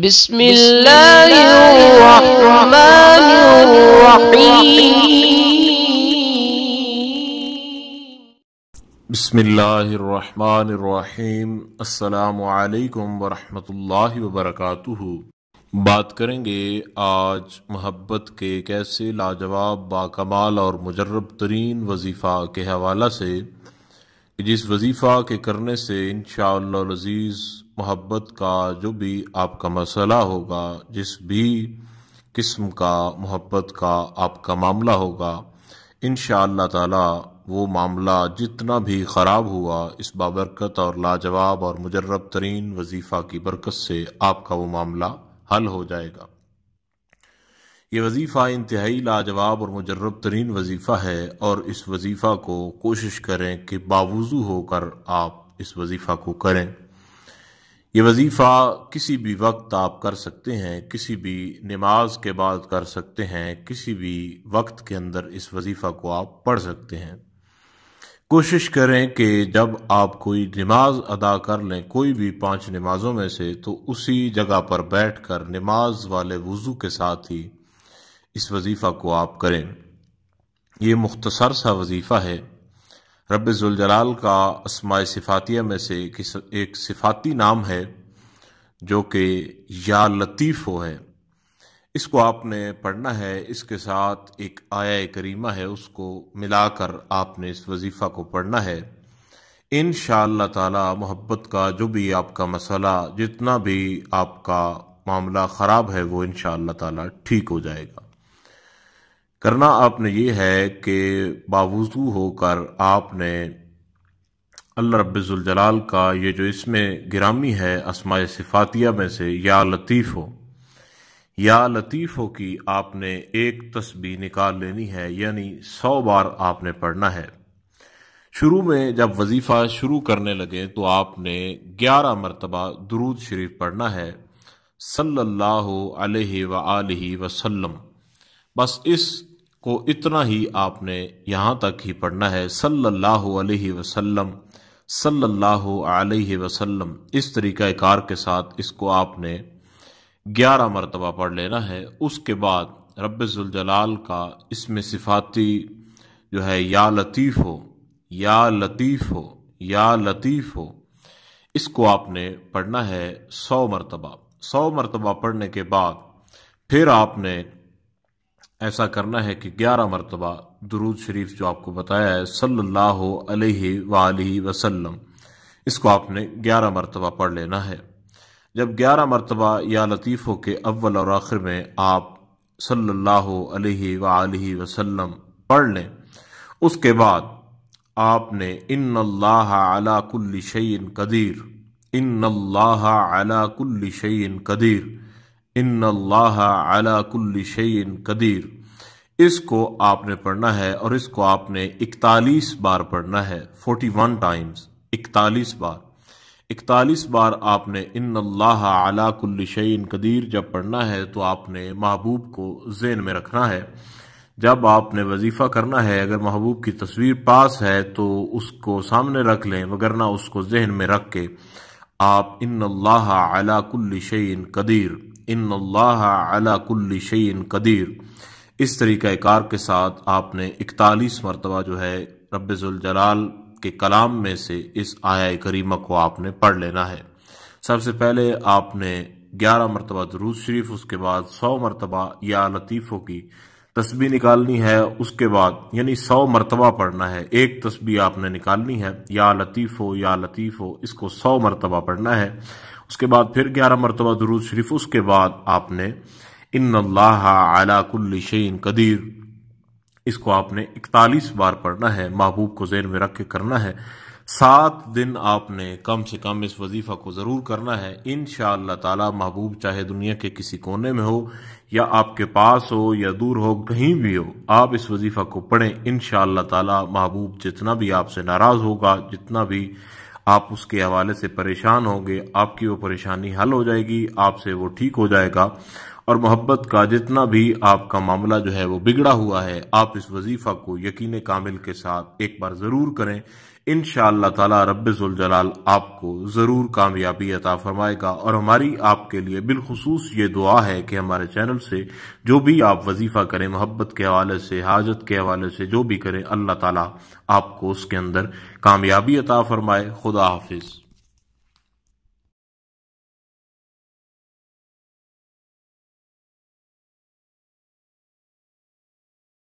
بسم الله الرحمن الرحيم بسم الله الرحمن الرحيم السلام عليكم ورحمة الله وبركاته बात करेंगे आज मोहब्बत के कैसे लाजवाब बाकमाल और मुजरब तरीन वजीफ़ा के हवाला से जिस वजीफ़ा के करने से इन शजीज़ मोहब्बत का जो भी आपका मसला होगा जिस भी किस्म का मोहब्बत का आपका मामला होगा इन ताला वो मामला जितना भी ख़राब हुआ इस बाबरकत और लाजवाब और मुजरब तरीन वजीफ़ा की बरकत से आपका वो मामला हल हो जाएगा ये वजीफ़ा इंतहाई लाजवाब और मुजरब तरीन वजीफ़ा है और इस वजीफ़ा को कोशिश करें कि बावजू होकर आप इस वजीफ़ा को करें ये वजीफ़ा किसी भी वक्त आप कर सकते हैं किसी भी नमाज के बाद कर सकते हैं किसी भी वक्त के अंदर इस वजीफ़ा को आप पढ़ सकते हैं कोशिश करें कि जब आप कोई नमाज अदा कर लें कोई भी पांच नमाजों में से तो उसी जगह पर बैठकर नमाज वाले वज़ू के साथ ही इस वजीफ़ा को आप करें ये मुख्तसर सा वजीफ़ा है रब का असमाय सिफातिया में से एक सिफाती नाम है जो कि या लतीफ़ो है इसको आपने पढ़ना है इसके साथ एक आया करीमा है उसको मिलाकर आपने इस वजीफ़ा को पढ़ना है इन ताला मोहब्बत का जो भी आपका मसला जितना भी आपका मामला ख़राब है वो इन ताला ठीक हो जाएगा करना आपने ये है कि बावजू होकर आपने अल्लाह रब्ज़ुलजलाल का ये जो इसमें ग्रामी है असमाय सिफातिया में से या लतीफ़ हो या लतीफ़ हो कि आपने एक तस्बी निकाल लेनी है यानी सौ बार आपने पढ़ना है शुरू में जब वजीफ़ा शुरू करने लगे तो आपने ग्यारह मरतबा दरूद शरीफ पढ़ना है सल्लल्लाहु अलैहि व आलिहि वसल्लम बस इस को इतना ही आपने यहाँ तक ही पढ़ना है सल्लल्लाहु अलैहि वसल्लम सल्लल्लाहु अलैहि वसल्लम इस तरीक़ाकार के साथ इसको आपने ग्यारह मरतबा पढ़ लेना है उसके बाद रब्ज़ुलजलाल का इसमें सिफाती जो है या लतीफ़ हो या लतीफ़ हो या लतीफ़ हो इसको आपने पढ़ना है सौ मरतबा सौ मरतबा पढ़ने के बाद फिर आपने ऐसा करना है कि ग्यारह मरतबा दरूद शरीफ जो आपको बताया है सल्लल्लाहु अलैहि वालही वसल्लम इसको आपने ग्यारह मरतबा पढ़ लेना है जब ग्यारह मरतबा या लतीफ़ों के अव्वल और आखिर में आप सल्लल्लाहु अलैहि वालही वसल्लम पढ़ लें उसके बाद आपने इन अल्लाह अला कुल्ल शैन कदीर इन अल्लाह अला कुल्ल शैन कदीर इन अलाकुल्लिशन कदीर इसको आपने पढ़ना है और इसको आपने इकतालीस बार पढ़ना है फोर्टी वन टाइम्स इकतालीस बार इकतालीस बार आपने इन अलाकुल्लिशन कदीर जब पढ़ना है तो आपने महबूब को जेन में रखना है जब आपने वजीफ़ा करना है अगर महबूब की तस्वीर पास है तो उसको सामने रख लें वगरना उसको जहन में रख के आप इन अल्लाह अला कुल्ल शैन कदीर इन अल्लाह अला कुल्ल शैन कदीर इस तरीक़ार के साथ आपने इकतालीस मरतबा जो है रबाल के कलाम में से इस आया करीमा को आपने पढ़ लेना है सबसे पहले आपने ग्यारह मरतबा दरूज शरीफ उसके बाद सौ मरतबा या लतीफ़ों की तस्बी निकालनी है उसके बाद यानी सौ मरतबा पढ़ना है एक तस्बी आपने निकालनी है या लतीफ़ हो या लतीफ़ हो इसको सौ मरतबा पढ़ना है उसके बाद फिर ग्यारह मरतबा दरूद शरीफ उसके बाद आपने इन अलाकुल्लिशन कदीर इसको आपने इकतालीस बार पढ़ना है महबूब को जेन में रख के करना है सात दिन आपने कम से कम इस वजीफ़ा को ज़रूर करना है इन ताला महबूब चाहे दुनिया के किसी कोने में हो या आपके पास हो या दूर हो कहीं भी हो आप इस वजीफ़ा को पढ़ें इन ताला महबूब जितना भी आपसे नाराज़ होगा जितना भी आप उसके हवाले से परेशान होंगे आपकी वो परेशानी हल हो जाएगी आपसे वो ठीक हो जाएगा और मोहब्बत का जितना भी आपका मामला जो है वो बिगड़ा हुआ है आप इस वजीफ़ा को यकीन कामिल के साथ एक बार ज़रूर करें इन ताला जलाल आपको ज़रूर कामयाबी अता फरमाएगा और हमारी आपके लिए बिलखसूस ये दुआ है कि हमारे चैनल से जो भी आप वजीफ़ा करें मोहब्बत के हवाले से हाजत के हवाले से जो भी करें अल्लाह ताला आपको उसके अंदर कामयाबी अता फरमाए खुदा हाफिज़